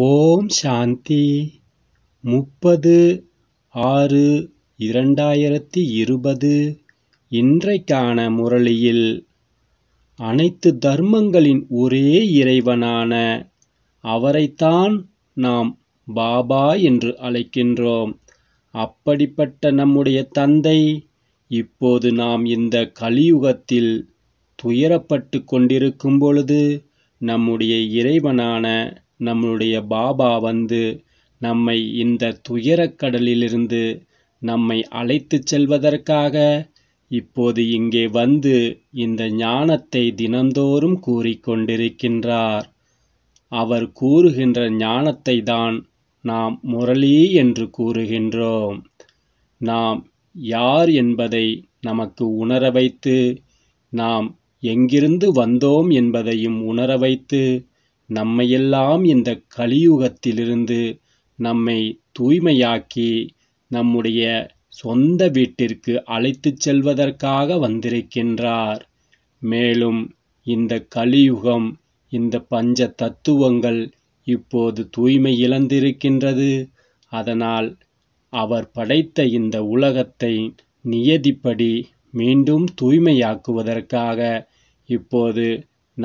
ஓம் சாந்தி முப்பது ஆறு இரண்டாயிரத்தி இருபது இன்றைக்கான முரளியில் அனைத்து தர்மங்களின் ஒரே இறைவனான அவரைத்தான் நாம் பாபா என்று அழைக்கின்றோம் அப்படிப்பட்ட நம்முடைய தந்தை இப்போது நாம் இந்த கலியுகத்தில் துயரப்பட்டு கொண்டிருக்கும் பொழுது நம்முடைய இறைவனான நம்மளுடைய பாபா வந்து நம்மை இந்த துயரக் கடலிலிருந்து நம்மை அழைத்துச் செல்வதற்காக இப்போது இங்கே வந்து இந்த ஞானத்தை தினந்தோறும் கூறிக்கொண்டிருக்கின்றார் அவர் கூறுகின்ற ஞானத்தை தான் நாம் முரளி என்று கூறுகின்றோம் நாம் யார் என்பதை நமக்கு உணர வைத்து நாம் எங்கிருந்து வந்தோம் என்பதையும் உணர வைத்து நம்மையெல்லாம் இந்த கலியுகத்திலிருந்து நம்மை தூய்மையாக்கி நம்முடைய சொந்த வீட்டிற்கு அழைத்துச் செல்வதற்காக வந்திருக்கின்றார் மேலும் இந்த கலியுகம் இந்த பஞ்ச தத்துவங்கள் இப்போது தூய்மை இழந்திருக்கின்றது அதனால் அவர் படைத்த இந்த உலகத்தை நியதிப்படி மீண்டும் தூய்மையாக்குவதற்காக இப்போது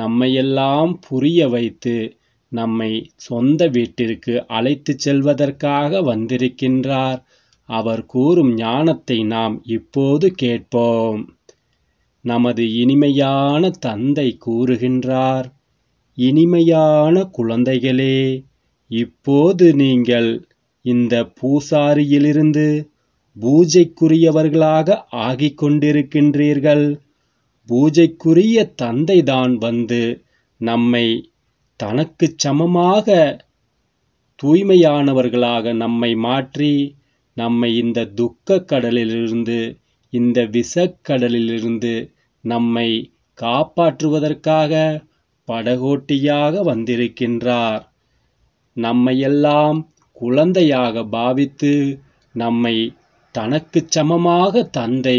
நம்மையெல்லாம் புரிய வைத்து நம்மை சொந்த வீட்டிற்கு அழைத்து செல்வதற்காக வந்திருக்கின்றார் அவர் கூறும் ஞானத்தை நாம் இப்போது கேட்போம் நமது இனிமையான தந்தை கூறுகின்றார் இனிமையான குழந்தைகளே இப்போது நீங்கள் இந்த பூசாரியிலிருந்து பூஜைக்குரியவர்களாக ஆகிக் கொண்டிருக்கின்றீர்கள் பூஜைக்குரிய தந்தைதான் வந்து நம்மை தனக்கு சமமாக தூய்மையானவர்களாக நம்மை மாற்றி நம்மை இந்த துக்க கடலிலிருந்து இந்த விஷக்கடலிலிருந்து நம்மை காப்பாற்றுவதற்காக படகோட்டியாக வந்திருக்கின்றார் நம்மையெல்லாம் குழந்தையாக பாவித்து நம்மை தனக்கு சமமாக தந்தை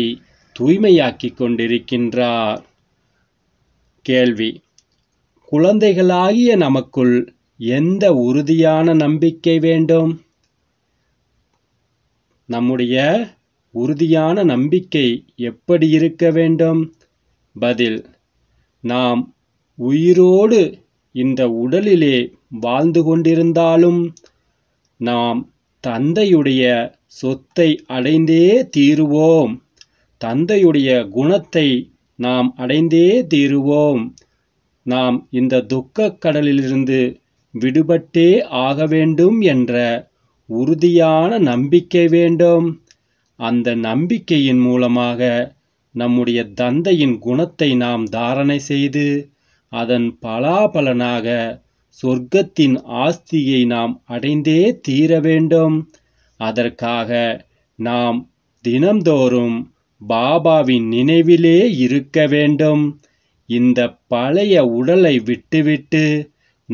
தூய்மையாக்கிக் கொண்டிருக்கின்றார் கேள்வி குழந்தைகளாகிய நமக்குள் எந்த உறுதியான நம்பிக்கை வேண்டும் நம்முடைய உறுதியான நம்பிக்கை எப்படி இருக்க வேண்டும் பதில் நாம் உயிரோடு இந்த உடலிலே வாழ்ந்து கொண்டிருந்தாலும் நாம் தந்தையுடைய சொத்தை அடைந்தே தீருவோம் தந்தையுடைய குணத்தை நாம் அடைந்தே தீருவோம் நாம் இந்த துக்க கடலிலிருந்து விடுபட்டே ஆக வேண்டும் என்ற உறுதியான நம்பிக்கை வேண்டும் அந்த நம்பிக்கையின் மூலமாக நம்முடைய தந்தையின் குணத்தை நாம் தாரணை செய்து அதன் பலாபலனாக சொர்க்கத்தின் ஆஸ்தியை நாம் அடைந்தே தீர வேண்டும் அதற்காக நாம் தினந்தோறும் பாபாவின் நினைவிலே இருக்க வேண்டும் இந்த பழைய உடலை விட்டுவிட்டு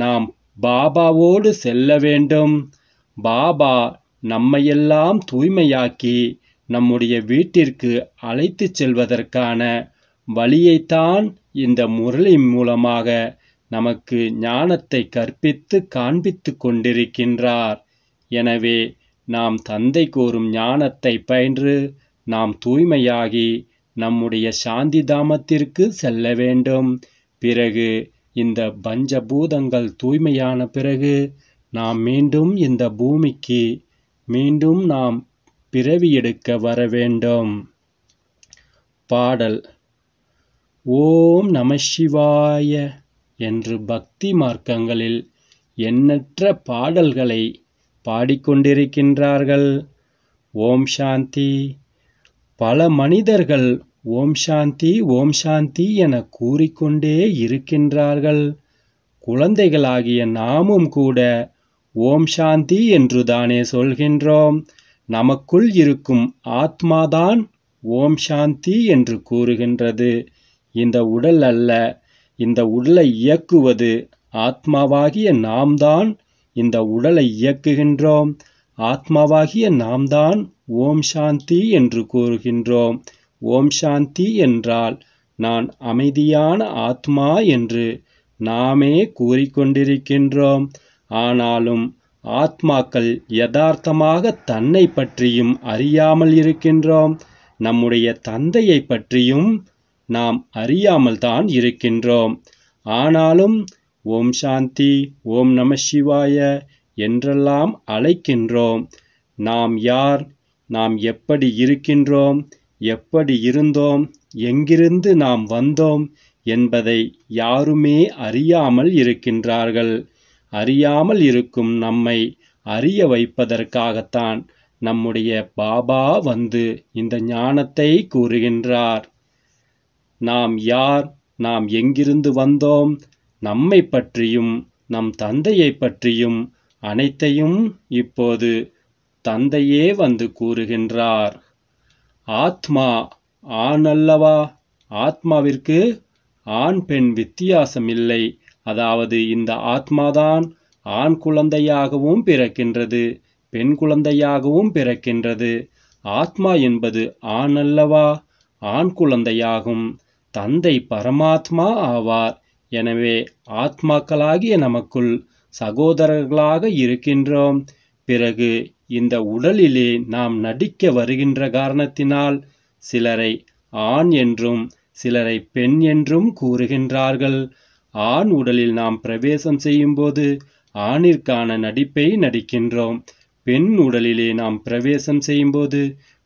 நாம் பாபாவோடு செல்ல வேண்டும் பாபா நம்மையெல்லாம் தூய்மையாக்கி நம்முடைய வீட்டிற்கு அழைத்து செல்வதற்கான வழியைத்தான் இந்த முரளி மூலமாக நமக்கு ஞானத்தை கற்பித்து காண்பித்து கொண்டிருக்கின்றார் எனவே நாம் தந்தை கூறும் ஞானத்தை பயின்று நாம் தூய்மையாகி நம்முடைய சாந்தி தாமத்திற்கு செல்ல வேண்டும் பிறகு இந்த பஞ்சபூதங்கள் தூய்மையான பிறகு நாம் மீண்டும் இந்த பூமிக்கு மீண்டும் நாம் பிறவி எடுக்க வர வேண்டும் பாடல் ஓம் நம சிவாய என்று பக்தி மார்க்கங்களில் எண்ணற்ற பாடல்களை பாடிக்கொண்டிருக்கின்றார்கள் ஓம் சாந்தி பல மனிதர்கள் ஓம் சாந்தி ஓம் சாந்தி என கூறிக்கொண்டே இருக்கின்றார்கள் குழந்தைகளாகிய நாமும் கூட ஓம் சாந்தி என்று தானே சொல்கின்றோம் நமக்குள் இருக்கும் ஆத்மாதான் ஓம் சாந்தி என்று கூறுகின்றது இந்த உடல் அல்ல இந்த உடலை இயக்குவது ஆத்மாவாகிய நாம் தான் இந்த உடலை இயக்குகின்றோம் ஆத்மாவாகிய நாம் தான் ஓம் சாந்தி என்று கூறுகின்றோம் ஓம் சாந்தி என்றால் நான் அமைதியான ஆத்மா என்று நாமே கூறிக்கொண்டிருக்கின்றோம் ஆனாலும் ஆத்மாக்கள் யதார்த்தமாக தன்னை பற்றியும் அறியாமல் இருக்கின்றோம் நம்முடைய தந்தையை பற்றியும் நாம் அறியாமல் தான் இருக்கின்றோம் ஆனாலும் ஓம் சாந்தி ஓம் நம சிவாய என்றெல்லாம் அழைக்கின்றோம் நாம் யார் நாம் எப்படி இருக்கின்றோம் எப்படி இருந்தோம் எங்கிருந்து நாம் வந்தோம் என்பதை யாருமே அறியாமல் இருக்கின்றார்கள் அறியாமல் இருக்கும் நம்மை அறிய வைப்பதற்காகத்தான் நம்முடைய பாபா வந்து இந்த ஞானத்தை கூறுகின்றார் நாம் யார் நாம் எங்கிருந்து வந்தோம் நம்மை பற்றியும் நம் தந்தையை பற்றியும் அனைத்தையும் இப்போது தந்தையே வந்து கூறுகின்றார் ஆத்மா ஆணல்லவா ஆத்மாவிற்கு ஆண் பெண் வித்தியாசமில்லை அதாவது இந்த ஆத்மாதான் ஆண் குழந்தையாகவும் பிறக்கின்றது பெண் குழந்தையாகவும் பிறக்கின்றது ஆத்மா என்பது ஆண் அல்லவா ஆண் குழந்தையாகும் தந்தை பரமாத்மா ஆவார் எனவே ஆத்மாக்களாகிய நமக்குள் சகோதரர்களாக இருக்கின்றோம் பிறகு இந்த உடலிலே நாம் நடிக்க வருகின்ற காரணத்தினால் சிலரை ஆண் என்றும் சிலரை பெண் என்றும் கூறுகின்றார்கள் ஆண் உடலில் நாம் பிரவேசம் செய்யும்போது ஆணிற்கான நடிப்பை நடிக்கின்றோம் பெண் உடலிலே நாம் பிரவேசம் செய்யும்போது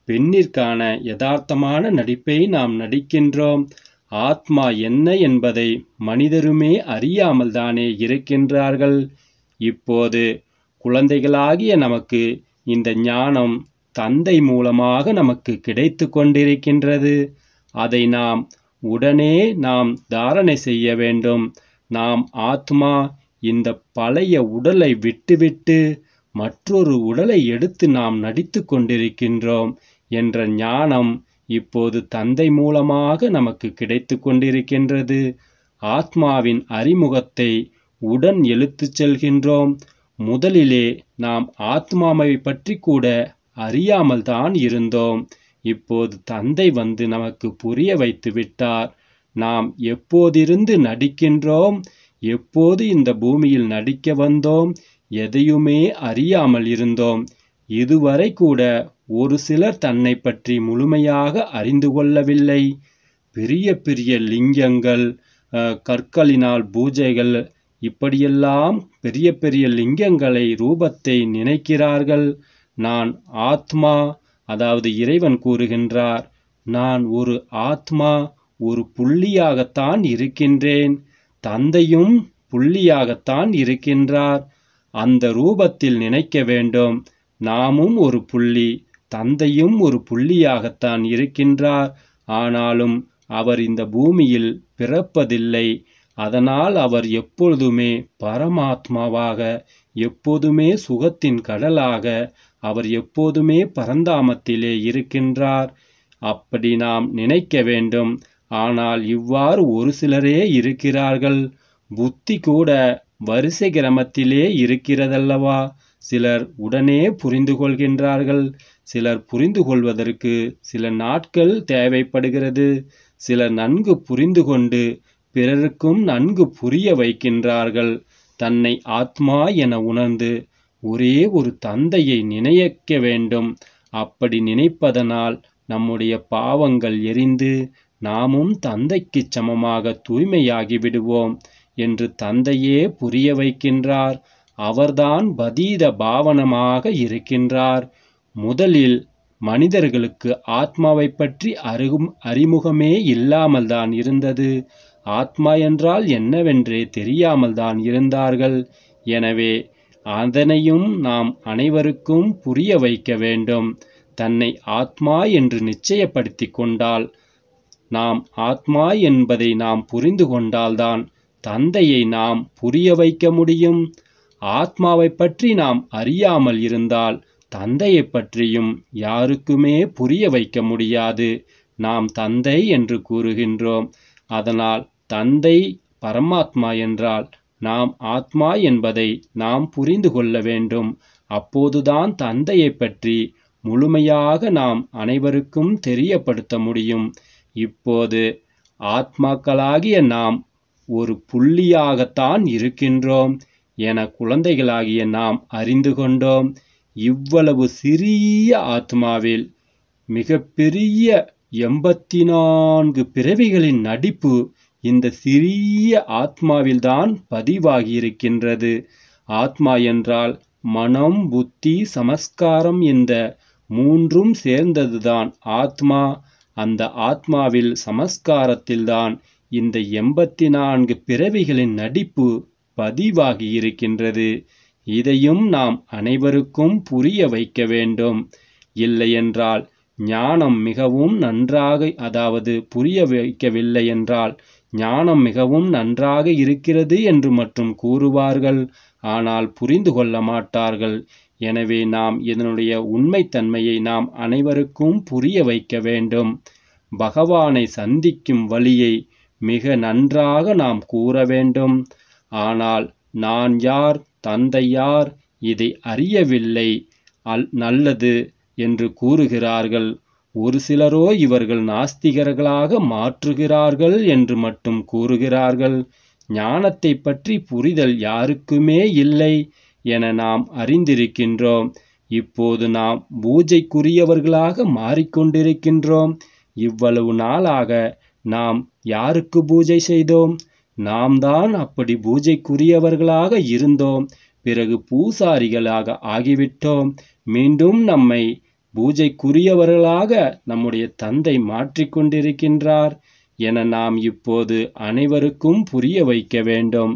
பெண்ணிற்கான யதார்த்தமான நடிப்பை நாம் நடிக்கின்றோம் ஆத்மா என்ன என்பதை மனிதருமே அறியாமல் தானே இருக்கின்றார்கள் இப்போது குழந்தைகளாகிய நமக்கு இந்த ஞானம் தந்தை மூலமாக நமக்கு கிடைத்து கொண்டிருக்கின்றது அதை நாம் உடனே நாம் தாரணை செய்ய வேண்டும் நாம் ஆத்மா இந்த பழைய உடலை விட்டுவிட்டு மற்றொரு உடலை எடுத்து நாம் நடித்து கொண்டிருக்கின்றோம் என்ற ஞானம் இப்போது தந்தை மூலமாக நமக்கு கிடைத்து கொண்டிருக்கின்றது ஆத்மாவின் அறிமுகத்தை உடன் எழுத்துச் செல்கின்றோம் முதலிலே நாம் ஆத்மாவை பற்றி கூட அறியாமல் தான் இருந்தோம் இப்போது தந்தை வந்து நமக்கு புரிய வைத்து விட்டார் நாம் எப்போதிருந்து நடிக்கின்றோம் எப்போது இந்த பூமியில் நடிக்க வந்தோம் எதையுமே அறியாமல் இருந்தோம் இதுவரை கூட ஒரு சிலர் தன்னை பற்றி முழுமையாக அறிந்து கொள்ளவில்லை பெரிய பெரிய லிங்கங்கள் கற்களினால் பூஜைகள் இப்படியெல்லாம் பெரிய பெரிய லிங்கங்களை ரூபத்தை நினைக்கிறார்கள் நான் ஆத்மா அதாவது இறைவன் கூறுகின்றார் நான் ஒரு ஆத்மா ஒரு புள்ளியாகத்தான் இருக்கின்றேன் தந்தையும் புள்ளியாகத்தான் இருக்கின்றார் அந்த ரூபத்தில் நினைக்க வேண்டும் நாமும் ஒரு புள்ளி தந்தையும் ஒரு புள்ளியாகத்தான் இருக்கின்றார் ஆனாலும் அவர் இந்த பூமியில் பிறப்பதில்லை அதனால் அவர் எப்பொழுதுமே பரமாத்மாவாக எப்போதுமே சுகத்தின் கடலாக அவர் எப்போதுமே பரந்தாமத்திலே இருக்கின்றார் அப்படி நாம் நினைக்க வேண்டும் ஆனால் இவ்வாறு ஒரு சிலரே இருக்கிறார்கள் புத்தி கூட வரிசை கிரமத்திலே இருக்கிறதல்லவா சிலர் உடனே புரிந்து கொள்கின்றார்கள் சிலர் புரிந்து கொள்வதற்கு சில நாட்கள் தேவைப்படுகிறது சிலர் நன்கு புரிந்து கொண்டு பிறருக்கும் நன்கு புரிய வைக்கின்றார்கள் தன்னை ஆத்மா என உணர்ந்து ஒரே ஒரு தந்தையை நினைக்க வேண்டும் அப்படி நினைப்பதனால் நம்முடைய பாவங்கள் எரிந்து நாமும் தந்தைக்கு சமமாக தூய்மையாகி விடுவோம் என்று தந்தையே புரிய வைக்கின்றார் அவர்தான் பதீத பாவனமாக இருக்கின்றார் முதலில் மனிதர்களுக்கு ஆத்மாவைப் பற்றி அருகும் அறிமுகமே இல்லாமல் தான் இருந்தது ஆத்மா என்றால் என்னவென்றே தெரியாமல் தான் இருந்தார்கள் எனவே அதனையும் நாம் அனைவருக்கும் புரிய வைக்க வேண்டும் தன்னை ஆத்மா என்று நிச்சயப்படுத்தி கொண்டால் நாம் ஆத்மா என்பதை நாம் புரிந்து கொண்டால்தான் தந்தையை நாம் புரிய வைக்க முடியும் ஆத்மாவை பற்றி நாம் அறியாமல் இருந்தால் தந்தையை பற்றியும் யாருக்குமே புரிய வைக்க முடியாது நாம் தந்தை என்று கூறுகின்றோம் அதனால் தந்தை பரமாத்மா என்றால் நாம் ஆத்மா என்பதை நாம் புரிந்து கொள்ள வேண்டும் அப்போதுதான் தந்தையை பற்றி முழுமையாக நாம் அனைவருக்கும் தெரியப்படுத்த முடியும் இப்போது ஆத்மாக்களாகிய நாம் ஒரு புள்ளியாகத்தான் இருக்கின்றோம் என குழந்தைகளாகிய நாம் அறிந்து கொண்டோம் இவ்வளவு சிறிய ஆத்மாவில் மிகப்பெரிய எண்பத்தி நான்கு பிறவிகளின் நடிப்பு இந்த சிறிய ஆத்மாவில்தான் பதிவாகியிருக்கின்றது ஆத்மா என்றால் மனம் புத்தி சமஸ்காரம் என்ற மூன்றும் சேர்ந்ததுதான் ஆத்மா அந்த ஆத்மாவில் சமஸ்காரத்தில்தான் இந்த எண்பத்தி நான்கு பிறவிகளின் நடிப்பு பதிவாகி இருக்கின்றது இதையும் நாம் அனைவருக்கும் புரிய வைக்க வேண்டும் இல்லையென்றால் ஞானம் மிகவும் நன்றாக அதாவது புரிய வைக்கவில்லை என்றால் ஞானம் மிகவும் நன்றாக இருக்கிறது என்று மற்றும் கூறுவார்கள் ஆனால் புரிந்து கொள்ள மாட்டார்கள் எனவே நாம் இதனுடைய உண்மைத்தன்மையை நாம் அனைவருக்கும் புரிய வைக்க வேண்டும் பகவானை சந்திக்கும் வழியை மிக நன்றாக நாம் கூற வேண்டும் ஆனால் நான் யார் தந்தையார் இதை அறியவில்லை அல் நல்லது என்று கூறுகிறார்கள் ஒரு சிலரோ இவர்கள் நாஸ்திகர்களாக மாற்றுகிறார்கள் என்று மட்டும் கூறுகிறார்கள் ஞானத்தை பற்றி புரிதல் யாருக்குமே இல்லை என நாம் அறிந்திருக்கின்றோம் இப்போது நாம் பூஜைக்குரியவர்களாக மாறிக்கொண்டிருக்கின்றோம் இவ்வளவு நாளாக நாம் யாருக்கு பூஜை செய்தோம் நாம் தான் அப்படி பூஜைக்குரியவர்களாக இருந்தோம் பிறகு பூசாரிகளாக ஆகிவிட்டோம் மீண்டும் நம்மை பூஜைக்குரியவர்களாக நம்முடைய தந்தை மாற்றிக்கொண்டிருக்கின்றார் என நாம் இப்போது அனைவருக்கும் புரிய வைக்க வேண்டும்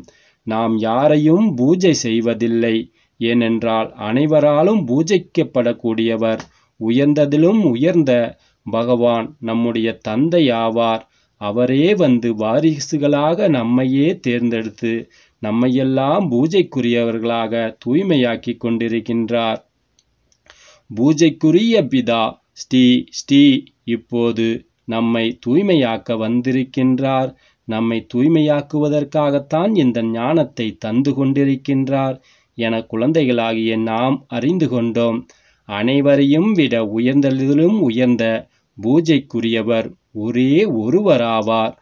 நாம் யாரையும் பூஜை செய்வதில்லை ஏனென்றால் அனைவராலும் பூஜைக்கப்படக்கூடியவர் உயர்ந்ததிலும் உயர்ந்த பகவான் நம்முடைய தந்தை ஆவார் அவரே வந்து வாரிசுகளாக நம்மையே தேர்ந்தெடுத்து நம்மையெல்லாம் பூஜைக்குரியவர்களாக தூய்மையாக்கி கொண்டிருக்கின்றார் பூஜைக்குரிய பிதா ஸ்ரீ ஸ்ரீ இப்போது நம்மை தூய்மையாக்க வந்திருக்கின்றார் நம்மை தூய்மையாக்குவதற்காகத்தான் இந்த ஞானத்தை தந்து கொண்டிருக்கின்றார் என குழந்தைகளாகிய நாம் அறிந்து கொண்டோம் அனைவரையும் விட உயர்ந்ததிலும் உயர்ந்த பூஜைக்குரியவர் ஒரே ஒருவராவார்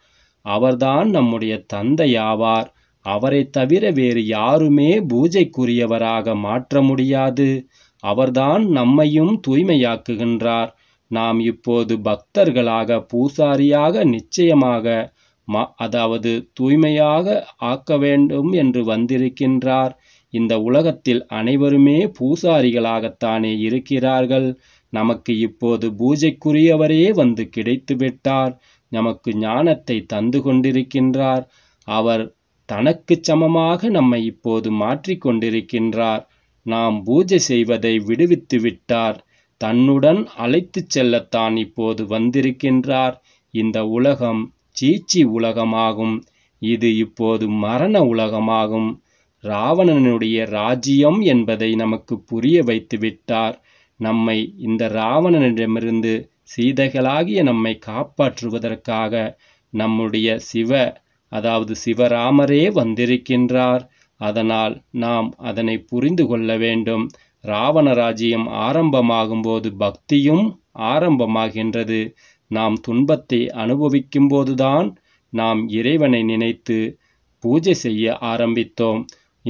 அவர்தான் நம்முடைய தந்தையாவார் அவரை தவிர வேறு யாருமே பூஜைக்குரியவராக மாற்ற முடியாது அவர்தான் நம்மையும் தூய்மையாக்குகின்றார் நாம் இப்போது பக்தர்களாக பூசாரியாக நிச்சயமாக அதாவது தூய்மையாக ஆக்க வேண்டும் என்று வந்திருக்கின்றார் இந்த உலகத்தில் அனைவருமே பூசாரிகளாகத்தானே இருக்கிறார்கள் நமக்கு இப்போது பூஜைக்குரியவரே வந்து கிடைத்துவிட்டார் நமக்கு ஞானத்தை தந்து கொண்டிருக்கின்றார் அவர் தனக்கு சமமாக நம்மை இப்போது மாற்றிக் கொண்டிருக்கின்றார் நாம் பூஜை செய்வதை விடுவித்து விட்டார் தன்னுடன் அழைத்துச் செல்லத்தான் இப்போது வந்திருக்கின்றார் இந்த உலகம் சீச்சி உலகமாகும் இது இப்போது மரண உலகமாகும் ராவணனுடைய ராஜ்யம் என்பதை நமக்கு புரிய வைத்து விட்டார் நம்மை இந்த ராவணனிடமிருந்து சீதைகளாகிய நம்மை காப்பாற்றுவதற்காக நம்முடைய சிவ அதாவது சிவராமரே வந்திருக்கின்றார் அதனால் நாம் அதனை புரிந்து கொள்ள வேண்டும் ராவணராஜ்யம் ஆரம்பமாகும்போது பக்தியும் ஆரம்பமாகின்றது நாம் துன்பத்தை அனுபவிக்கும் போதுதான் நாம் இறைவனை நினைத்து பூஜை செய்ய ஆரம்பித்தோம்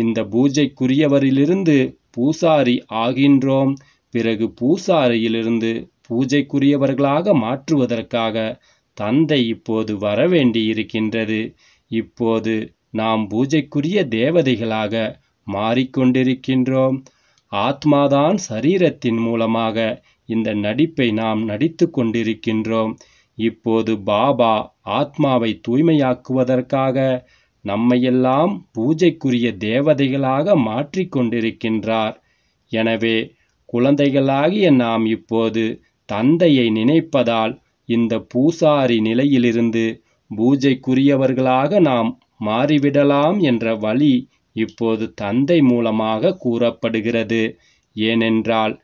இந்த பூஜைக்குரியவரிலிருந்து பூசாரி ஆகின்றோம் பிறகு பூசாரியிலிருந்து பூஜைக்குரியவர்களாக மாற்றுவதற்காக தந்தை இப்போது வரவேண்டியிருக்கின்றது இப்போது நாம் பூஜைக்குரிய தேவதைகளாக மாறிக்கொண்டிருக்கின்றோம் ஆத்மாதான் சரீரத்தின் மூலமாக இந்த நடிப்பை நாம் நடித்து கொண்டிருக்கின்றோம் இப்போது பாபா ஆத்மாவை தூய்மையாக்குவதற்காக நம்மையெல்லாம் பூஜைக்குரிய தேவதைகளாக மாற்றிக்கொண்டிருக்கின்றார் எனவே குழந்தைகளாகிய நாம் இப்போது தந்தையை நினைப்பதால் இந்த பூசாரி நிலையிலிருந்து பூஜைக்குரியவர்களாக நாம் மாறிவிடலாம் என்ற வழி இப்போது தந்தை மூலமாக கூறப்படுகிறது ஏனென்றால்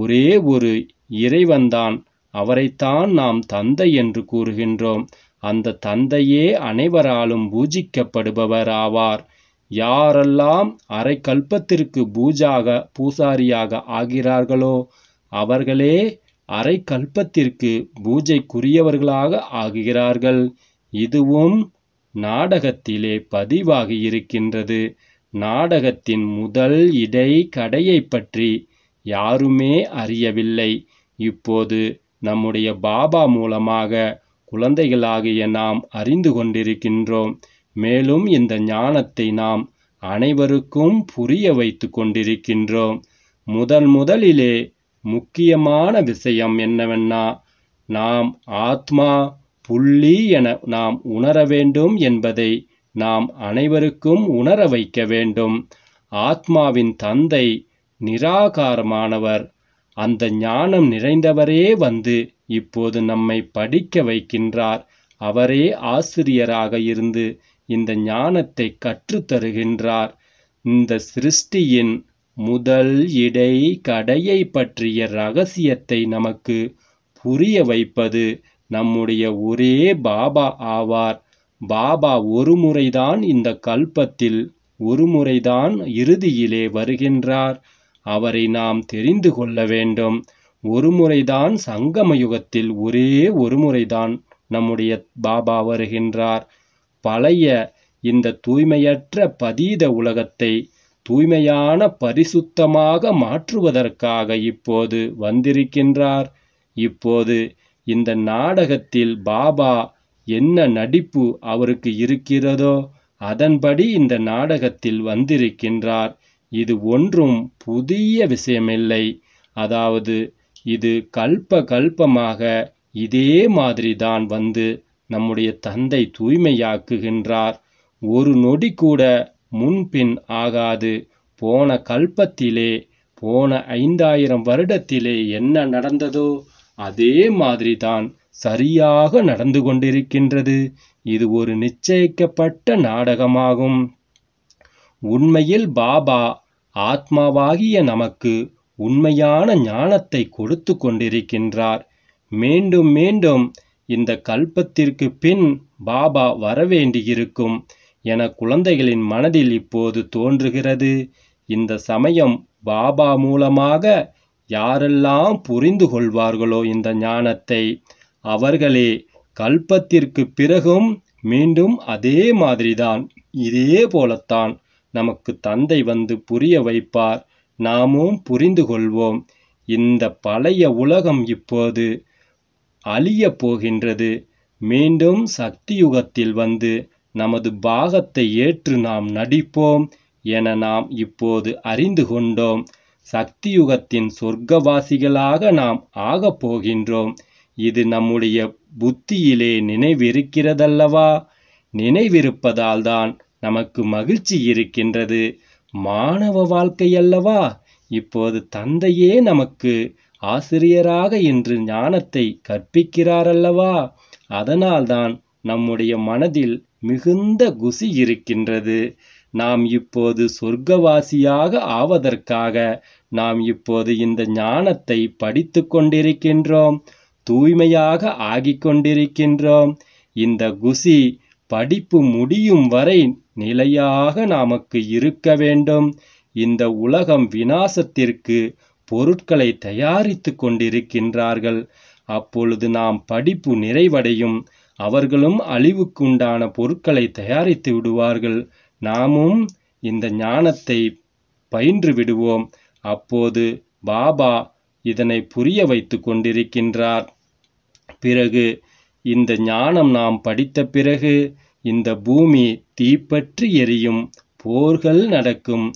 ஒரே ஒரு இறைவன்தான் அவரைத்தான் நாம் தந்தை என்று கூறுகின்றோம் அந்த தந்தையே அனைவராலும் பூஜிக்கப்படுபவர் ஆவார் யாரெல்லாம் அரை கல்பத்திற்கு பூஜாக பூசாரியாக ஆகிறார்களோ அவர்களே அரை கல்பத்திற்கு பூஜைக்குரியவர்களாக ஆகிறார்கள் இதுவும் நாடகத்திலே பதிவாகி இருக்கின்றது நாடகத்தின் முதல் இடை கடையை பற்றி யாருமே அறியவில்லை இப்போது நம்முடைய பாபா மூலமாக குழந்தைகளாகிய நாம் அறிந்து கொண்டிருக்கின்றோம் மேலும் இந்த ஞானத்தை நாம் அனைவருக்கும் புரிய வைத்து கொண்டிருக்கின்றோம் முதல் முதலிலே முக்கியமான விஷயம் என்னவென்னா நாம் ஆத்மா புள்ளி என நாம் உணர வேண்டும் என்பதை நாம் அனைவருக்கும் உணர வைக்க வேண்டும் ஆத்மாவின் தந்தை நிராகாரமானவர் அந்த ஞானம் நிறைந்தவரே வந்து இப்போது நம்மை படிக்க வைக்கின்றார் அவரே ஆசிரியராக இருந்து இந்த ஞானத்தை கற்றுத்தருகின்றார் இந்த சிருஷ்டியின் முதல் இடை கடையை பற்றிய ரகசியத்தை நமக்கு புரிய வைப்பது நம்முடைய ஒரே பாபா ஆவார் பாபா ஒரு முறைதான் இந்த கல்பத்தில் ஒரு முறைதான் இறுதியிலே வருகின்றார் அவரை நாம் தெரிந்து கொள்ள வேண்டும் ஒரு முறைதான் சங்கம யுகத்தில் ஒரே ஒரு முறைதான் நம்முடைய பாபா வருகின்றார் பழைய இந்த தூய்மையற்ற பதீத உலகத்தை தூய்மையான பரிசுத்தமாக மாற்றுவதற்காக இப்போது வந்திருக்கின்றார் இப்போது இந்த நாடகத்தில் பாபா என்ன நடிப்பு அவருக்கு இருக்கிறதோ அதன்படி இந்த நாடகத்தில் வந்திருக்கின்றார் இது ஒன்றும் புதிய விஷயமில்லை அதாவது இது கல்ப கல்பமாக இதே மாதிரி தான் வந்து நம்முடைய தந்தை தூய்மையாக்குகின்றார் ஒரு நொடி கூட முன்பின் ஆகாது போன கல்பத்திலே போன ஐந்தாயிரம் வருடத்திலே என்ன நடந்ததோ அதே மாதிரி தான் சரியாக நடந்து கொண்டிருக்கின்றது இது ஒரு நிச்சயிக்கப்பட்ட நாடகமாகும் உண்மையில் பாபா ஆத்மாவாகிய நமக்கு உண்மையான ஞானத்தை கொடுத்து கொண்டிருக்கின்றார் மீண்டும் மீண்டும் இந்த கல்பத்திற்கு பின் பாபா வரவேண்டியிருக்கும் என குழந்தைகளின் மனதில் இப்போது தோன்றுகிறது இந்த சமயம் பாபா மூலமாக யாரெல்லாம் புரிந்து கொள்வார்களோ இந்த ஞானத்தை அவர்களே கல்பத்திற்கு பிறகும் மீண்டும் அதே மாதிரிதான் இதே போலத்தான் நமக்கு தந்தை வந்து புரிய வைப்பார் நாமும் புரிந்து கொள்வோம் இந்த பழைய உலகம் இப்போது அழியப் போகின்றது மீண்டும் சக்தி யுகத்தில் வந்து நமது பாகத்தை ஏற்று நாம் நடிப்போம் என நாம் இப்போது அறிந்து கொண்டோம் சக்தி யுகத்தின் சொர்க்கவாசிகளாக நாம் ஆகப் போகின்றோம் இது நம்முடைய புத்தியிலே நினைவிருக்கிறதல்லவா நினைவிருப்பதால் தான் நமக்கு மகிழ்ச்சி இருக்கின்றது மாணவ வாழ்க்கையல்லவா இப்போது தந்தையே நமக்கு ஆசிரியராக இன்று ஞானத்தை கற்பிக்கிறாரல்லவா அதனால்தான் நம்முடைய மனதில் மிகுந்த குசி இருக்கின்றது நாம் இப்போது சொர்க்கவாசியாக ஆவதற்காக நாம் இப்போது இந்த ஞானத்தை படித்து கொண்டிருக்கின்றோம் தூய்மையாக ஆகிக் கொண்டிருக்கின்றோம் இந்த குசி படிப்பு முடியும் வரை நிலையாக நமக்கு இருக்க வேண்டும் இந்த உலகம் வினாசத்திற்கு பொருட்களை தயாரித்து கொண்டிருக்கின்றார்கள் அப்பொழுது நாம் படிப்பு நிறைவடையும் அவர்களும் அழிவுக்குண்டான பொருட்களை தயாரித்து விடுவார்கள் நாமும் இந்த ஞானத்தை பயின்று விடுவோம் அப்போது பாபா இதனை புரிய வைத்து கொண்டிருக்கின்றார் பிறகு இந்த ஞானம் நாம் படித்த பிறகு இந்த பூமி தீப்பற்றி எரியும் போர்கள் நடக்கும்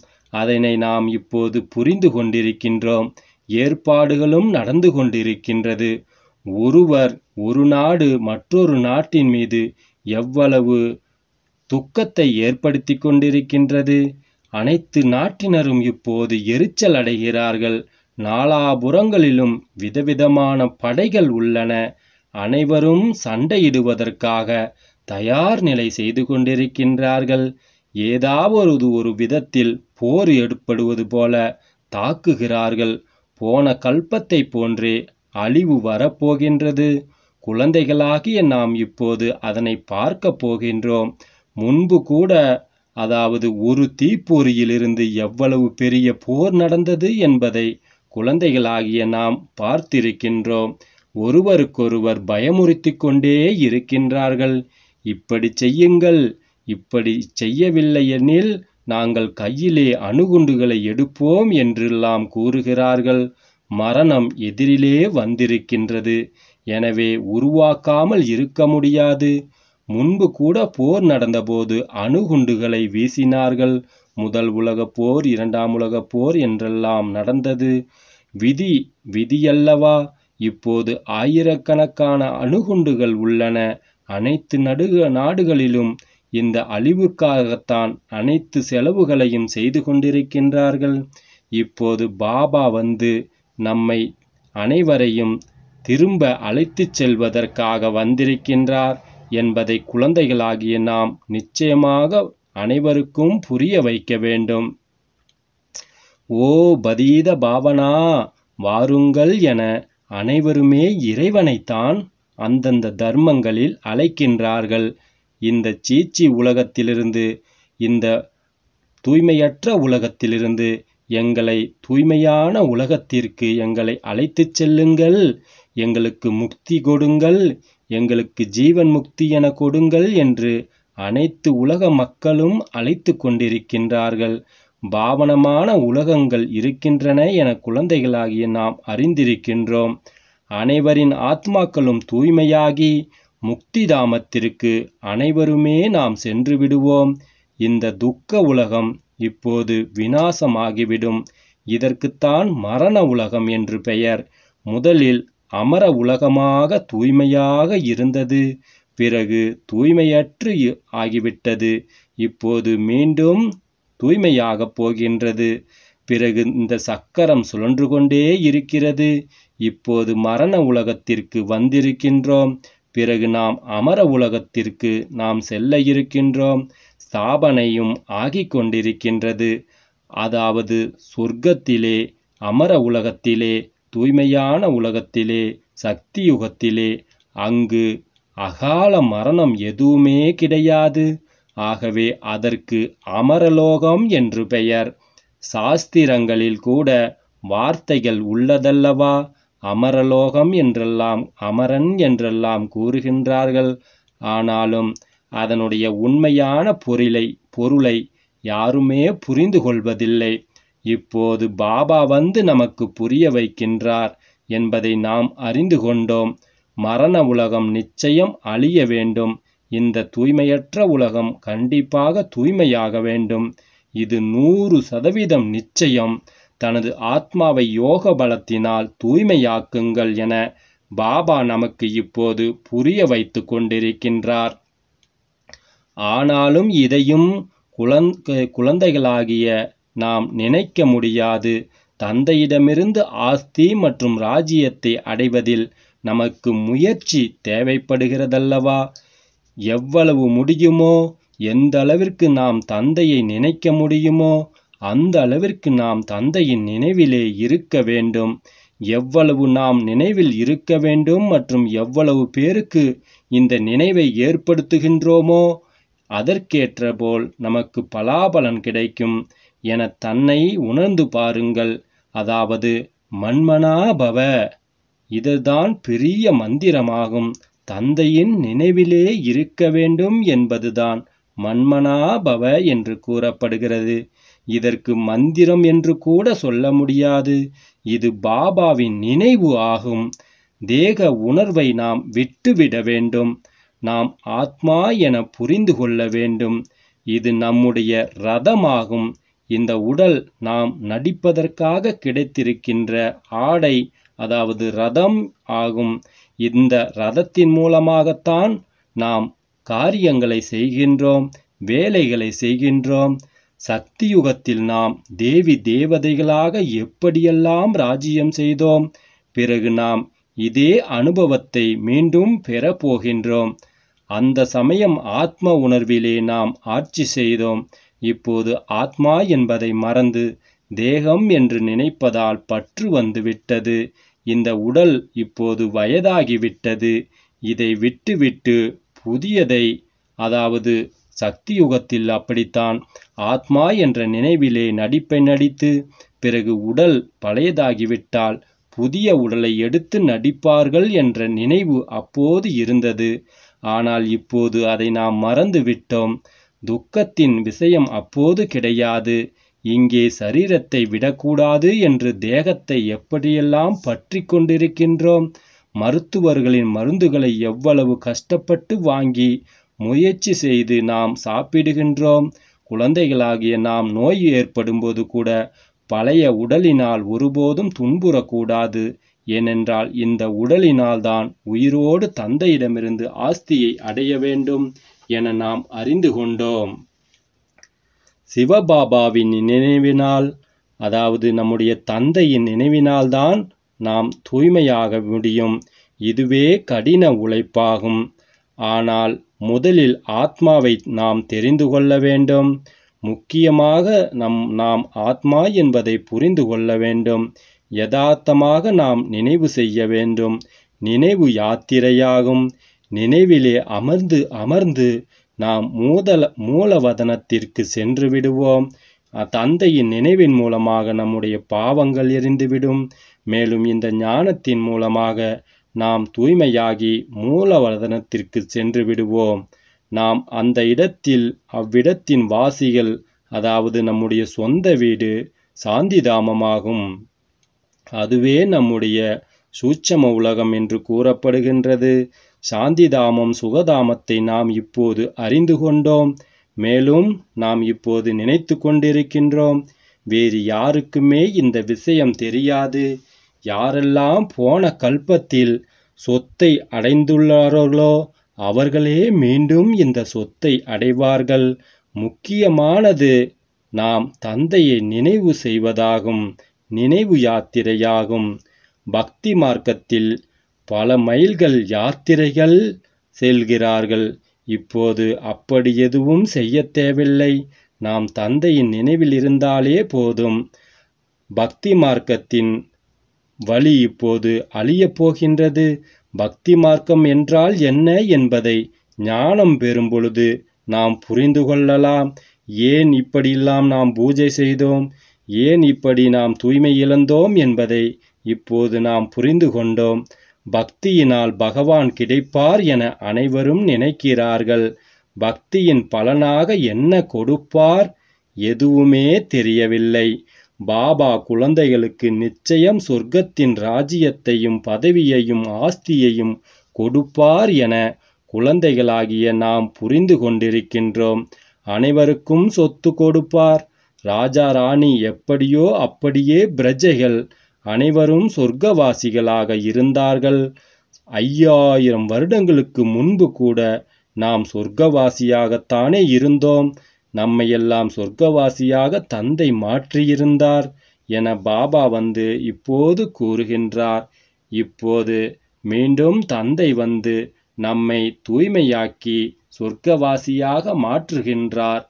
அதனை நாம் இப்போது புரிந்து கொண்டிருக்கின்றோம் ஏற்பாடுகளும் நடந்து கொண்டிருக்கின்றது ஒருவர் ஒரு நாடு மற்றொரு நாட்டின் மீது எவ்வளவு துக்கத்தை ஏற்படுத்தி கொண்டிருக்கின்றது அனைத்து நாட்டினரும் இப்போது எரிச்சல் அடைகிறார்கள் நாலாபுறங்களிலும் விதவிதமான படைகள் உள்ளன அனைவரும் சண்டையிடுவதற்காக தயார் நிலை செய்து கொண்டிருக்கின்றார்கள் ஏதாவது ஒரு விதத்தில் போர் ஏற்படுவது போல தாக்குகிறார்கள் போன கல்பத்தை போன்றே அழிவு வரப்போகின்றது குழந்தைகளாகிய நாம் இப்போது அதனை பார்க்க போகின்றோம் முன்பு கூட அதாவது ஒரு தீப்பொறியிலிருந்து எவ்வளவு பெரிய போர் நடந்தது என்பதை குழந்தைகளாகிய நாம் பார்த்திருக்கின்றோம் ஒருவருக்கொருவர் பயமுறுத்தி கொண்டே இருக்கின்றார்கள் இப்படி செய்யுங்கள் இப்படி செய்யவில்லையெனில் நாங்கள் கையிலே அணுகுண்டுகளை எடுப்போம் என்றெல்லாம் கூறுகிறார்கள் மரணம் எதிரிலே வந்திருக்கின்றது எனவே உருவாக்காமல் இருக்க முடியாது முன்பு கூட போர் நடந்தபோது அணுகுண்டுகளை வீசினார்கள் முதல் உலகப் போர் இரண்டாம் உலகப் போர் என்றெல்லாம் நடந்தது விதி விதியல்லவா இப்போது ஆயிரக்கணக்கான அணுகுண்டுகள் உள்ளன அனைத்து நடுக நாடுகளிலும் இந்த அழிவுக்காகத்தான் அனைத்து செலவுகளையும் செய்து கொண்டிருக்கின்றார்கள் இப்போது பாபா வந்து நம்மை அனைவரையும் திரும்ப அழைத்துச் செல்வதற்காக வந்திருக்கின்றார் என்பதை குழந்தைகளாகிய நாம் நிச்சயமாக அனைவருக்கும் புரிய வைக்க வேண்டும் ஓ பதீத பாவனா வாருங்கள் என அனைவருமே இறைவனைத்தான் அந்தந்த தர்மங்களில் அழைக்கின்றார்கள் இந்த சீச்சி உலகத்திலிருந்து இந்த தூய்மையற்ற உலகத்திலிருந்து எங்களை தூய்மையான உலகத்திற்கு எங்களை அழைத்துச் செல்லுங்கள் எங்களுக்கு முக்தி கொடுங்கள் எங்களுக்கு ஜீவன் முக்தி என கொடுங்கள் என்று அனைத்து உலக மக்களும் அழைத்து கொண்டிருக்கின்றார்கள் பாவனமான உலகங்கள் இருக்கின்றன என குழந்தைகளாகிய நாம் அறிந்திருக்கின்றோம் அனைவரின் ஆத்மாக்களும் தூய்மையாகி முக்திதாமத்திற்கு அனைவருமே நாம் சென்று விடுவோம் இந்த துக்க உலகம் இப்போது வினாசமாகிவிடும் இதற்குத்தான் மரண உலகம் என்று பெயர் முதலில் அமர உலகமாக தூய்மையாக இருந்தது பிறகு தூய்மையற்று ஆகிவிட்டது இப்போது மீண்டும் தூய்மையாகப் போகின்றது பிறகு இந்த சக்கரம் சுழன்று கொண்டே இருக்கிறது இப்போது மரண உலகத்திற்கு வந்திருக்கின்றோம் பிறகு நாம் அமர உலகத்திற்கு நாம் செல்ல இருக்கின்றோம் ஸ்தாபனையும் ஆகிக் கொண்டிருக்கின்றது அதாவது சொர்க்கத்திலே அமர உலகத்திலே தூய்மையான உலகத்திலே சக்தி யுகத்திலே அங்கு அகால மரணம் எதுவுமே கிடையாது ஆகவே அதற்கு அமரலோகம் என்று பெயர் சாஸ்திரங்களில் கூட வார்த்தைகள் உள்ளதல்லவா அமரலோகம் என்றெல்லாம் அமரன் என்றெல்லாம் கூறுகின்றார்கள் ஆனாலும் அதனுடைய உண்மையான பொருளை பொருளை யாருமே புரிந்து கொள்வதில்லை இப்போது பாபா வந்து நமக்கு புரிய வைக்கின்றார் என்பதை நாம் அறிந்து கொண்டோம் மரண உலகம் நிச்சயம் அழிய வேண்டும் இந்த தூய்மையற்ற உலகம் கண்டிப்பாக தூய்மையாக வேண்டும் இது நூறு சதவீதம் நிச்சயம் தனது ஆத்மாவை யோக பலத்தினால் தூய்மையாக்குங்கள் என பாபா நமக்கு இப்போது புரிய வைத்து கொண்டிருக்கின்றார் ஆனாலும் இதையும் குழந்தைகளாகிய நாம் நினைக்க முடியாது தந்தையிடமிருந்து ஆஸ்தி மற்றும் ராஜ்யத்தை அடைவதில் நமக்கு முயற்சி தேவைப்படுகிறதல்லவா எவ்வளவு முடியுமோ எந்த அளவிற்கு நாம் தந்தையை நினைக்க முடியுமோ அந்த அளவிற்கு நாம் தந்தையின் நினைவிலே இருக்க வேண்டும் எவ்வளவு நாம் நினைவில் இருக்க வேண்டும் மற்றும் எவ்வளவு பேருக்கு இந்த நினைவை ஏற்படுத்துகின்றோமோ அதற்கேற்றபோல் நமக்கு பலாபலன் கிடைக்கும் என தன்னை உணர்ந்து பாருங்கள் அதாவது மண்மனாபவ இதுதான் பெரிய மந்திரமாகும் தந்தையின் நினைவிலே இருக்க வேண்டும் என்பதுதான் மண்மனாபவ என்று கூறப்படுகிறது இதற்கு மந்திரம் என்று கூட சொல்ல முடியாது இது பாபாவின் நினைவு ஆகும் தேக உணர்வை நாம் விட்டுவிட வேண்டும் நாம் ஆத்மா என புரிந்து கொள்ள வேண்டும் இது நம்முடைய ரதமாகும் இந்த உடல் நாம் நடிப்பதற்காக கிடைத்திருக்கின்ற ஆடை அதாவது ரதம் ஆகும் இந்த ரதத்தின் மூலமாகத்தான் நாம் காரியங்களை செய்கின்றோம் வேலைகளை செய்கின்றோம் சக்தியுகத்தில் நாம் தேவி தேவதைகளாக எப்படியெல்லாம் ராஜ்யம் செய்தோம் பிறகு நாம் இதே அனுபவத்தை மீண்டும் பெறப்போகின்றோம் அந்த சமயம் ஆத்ம உணர்விலே நாம் ஆட்சி செய்தோம் இப்போது ஆத்மா என்பதை மறந்து தேகம் என்று நினைப்பதால் பற்று வந்துவிட்டது இந்த உடல் இப்போது வயதாகிவிட்டது இதை விட்டுவிட்டு புதியதை அதாவது சக்தி யுகத்தில் அப்படித்தான் ஆத்மா என்ற நினைவிலே நடிப்பை நடித்து பிறகு உடல் பழையதாகிவிட்டால் புதிய உடலை எடுத்து நடிப்பார்கள் என்ற நினைவு அப்போது இருந்தது ஆனால் இப்போது அதை நாம் மறந்து விட்டோம் துக்கத்தின் விஷயம் அப்போது கிடையாது இங்கே சரீரத்தை விடக்கூடாது என்று தேகத்தை எப்படியெல்லாம் பற்றி கொண்டிருக்கின்றோம் மருத்துவர்களின் மருந்துகளை எவ்வளவு கஷ்டப்பட்டு வாங்கி முயற்சி செய்து நாம் சாப்பிடுகின்றோம் குழந்தைகளாகிய நாம் நோய் ஏற்படும்போது கூட பழைய உடலினால் ஒருபோதும் துன்புறக்கூடாது ஏனென்றால் இந்த உடலினால் தான் உயிரோடு தந்தையிடமிருந்து ஆஸ்தியை அடைய வேண்டும் என நாம் அறிந்து கொண்டோம் சிவபாபாவின் நினைவினால் அதாவது நம்முடைய தந்தையின் நினைவினால்தான் நாம் தூய்மையாக முடியும் இதுவே கடின உழைப்பாகும் ஆனால் முதலில் ஆத்மாவை நாம் தெரிந்து கொள்ள வேண்டும் முக்கியமாக நம் நாம் ஆத்மா என்பதை புரிந்து கொள்ள வேண்டும் யதார்த்தமாக நாம் நினைவு செய்ய வேண்டும் நினைவு யாத்திரையாகும் நினைவிலே அமர்ந்து அமர்ந்து நாம் மூதல மூலவதனத்திற்கு சென்று விடுவோம் தந்தையின் நினைவின் மூலமாக நம்முடைய பாவங்கள் எரிந்துவிடும் மேலும் இந்த ஞானத்தின் மூலமாக நாம் தூய்மையாகி மூலவதனத்திற்கு சென்று விடுவோம் நாம் அந்த இடத்தில் அவ்விடத்தின் வாசிகள் அதாவது நம்முடைய சொந்த வீடு சாந்திதாமமாகும் அதுவே நம்முடைய சூட்சம உலகம் என்று கூறப்படுகின்றது சாந்திதாமம் சுகதாமத்தை நாம் இப்போது அறிந்து கொண்டோம் மேலும் நாம் இப்போது நினைத்து கொண்டிருக்கின்றோம் வேறு யாருக்குமே இந்த விஷயம் தெரியாது யாரெல்லாம் போன கல்பத்தில் சொத்தை அடைந்துள்ளார்களோ அவர்களே மீண்டும் இந்த சொத்தை அடைவார்கள் முக்கியமானது நாம் தந்தையை நினைவு செய்வதாகும் நினைவு யாத்திரையாகும் பக்தி மார்க்கத்தில் பல மைல்கள் யாத்திரைகள் செல்கிறார்கள் இப்போது அப்படி எதுவும் செய்ய தேவையில்லை நாம் தந்தையின் நினைவில் இருந்தாலே போதும் பக்தி மார்க்கத்தின் வழி இப்போது அழியப் போகின்றது பக்தி மார்க்கம் என்றால் என்ன என்பதை ஞானம் பெறும்பொழுது நாம் புரிந்து கொள்ளலாம் ஏன் இப்படியெல்லாம் நாம் பூஜை செய்தோம் ஏன் இப்படி நாம் தூய்மை இழந்தோம் என்பதை இப்போது நாம் புரிந்து கொண்டோம் பக்தியினால் பகவான் கிடைப்பார் என அனைவரும் நினைக்கிறார்கள் பக்தியின் பலனாக என்ன கொடுப்பார் எதுவுமே தெரியவில்லை பாபா குழந்தைகளுக்கு நிச்சயம் சொர்க்கத்தின் ராஜ்யத்தையும் பதவியையும் ஆஸ்தியையும் கொடுப்பார் என குழந்தைகளாகிய நாம் புரிந்து கொண்டிருக்கின்றோம் அனைவருக்கும் சொத்து கொடுப்பார் ராஜா ராணி எப்படியோ அப்படியே பிரஜைகள் அனைவரும் சொர்க்கவாசிகளாக இருந்தார்கள் ஐயாயிரம் வருடங்களுக்கு முன்பு கூட நாம் சொர்க்கவாசியாகத்தானே இருந்தோம் நம்மையெல்லாம் சொர்க்கவாசியாக தந்தை மாற்றியிருந்தார் என பாபா வந்து இப்போது கூறுகின்றார் இப்போது மீண்டும் தந்தை வந்து நம்மை தூய்மையாக்கி சொர்க்கவாசியாக மாற்றுகின்றார்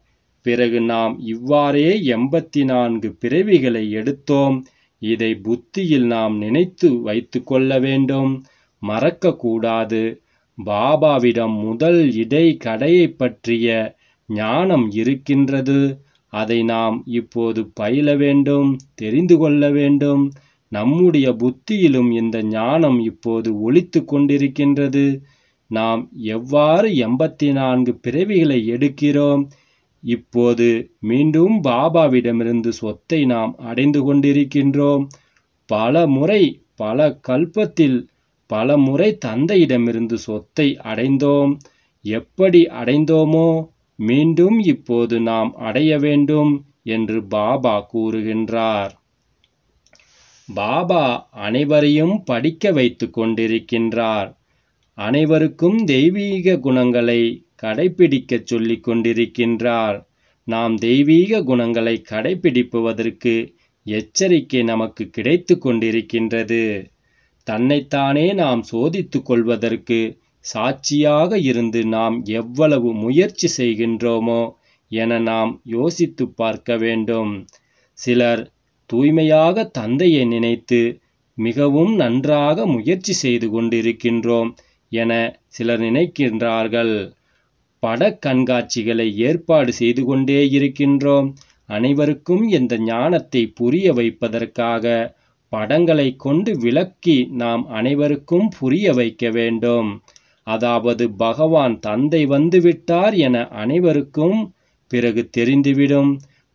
பிறகு நாம் இவ்வாறே எண்பத்தி நான்கு பிறவிகளை எடுத்தோம் இதை புத்தியில் நாம் நினைத்து வைத்து கொள்ள வேண்டும் மறக்கக்கூடாது பாபாவிடம் முதல் இடை கடையை பற்றிய ஞானம் இருக்கின்றது அதை நாம் இப்போது பயில வேண்டும் தெரிந்து கொள்ள வேண்டும் நம்முடைய புத்தியிலும் இந்த ஞானம் இப்போது ஒழித்து கொண்டிருக்கின்றது நாம் எவ்வாறு எண்பத்தி நான்கு பிறவிகளை எடுக்கிறோம் இப்போது மீண்டும் பாபாவிடமிருந்து சொத்தை நாம் அடைந்து கொண்டிருக்கின்றோம் பல முறை பல கல்பத்தில் பல முறை தந்தையிடமிருந்து சொத்தை அடைந்தோம் எப்படி அடைந்தோமோ மீண்டும் இப்போது நாம் அடைய வேண்டும் என்று பாபா கூறுகின்றார் பாபா அனைவரையும் படிக்க வைத்து கொண்டிருக்கின்றார் அனைவருக்கும் தெய்வீக குணங்களை கடைபிடிக்க சொல்லிக் கொண்டிருக்கின்றார் நாம் தெய்வீக குணங்களை கடைபிடிப்புவதற்கு எச்சரிக்கை நமக்கு கிடைத்து கொண்டிருக்கின்றது தன்னைத்தானே நாம் சோதித்துக் கொள்வதற்கு சாட்சியாக இருந்து நாம் எவ்வளவு முயற்சி செய்கின்றோமோ என நாம் யோசித்து பார்க்க வேண்டும் சிலர் தூய்மையாக தந்தையை நினைத்து மிகவும் நன்றாக முயற்சி செய்து கொண்டிருக்கின்றோம் என சிலர் நினைக்கின்றார்கள் பட கண்காட்சிகளை ஏற்பாடு செய்து கொண்டே இருக்கின்றோம் அனைவருக்கும் இந்த ஞானத்தை புரிய வைப்பதற்காக படங்களை கொண்டு விளக்கி நாம் அனைவருக்கும் புரிய வைக்க வேண்டும் அதாவது பகவான் தந்தை வந்துவிட்டார் என அனைவருக்கும் பிறகு தெரிந்துவிடும்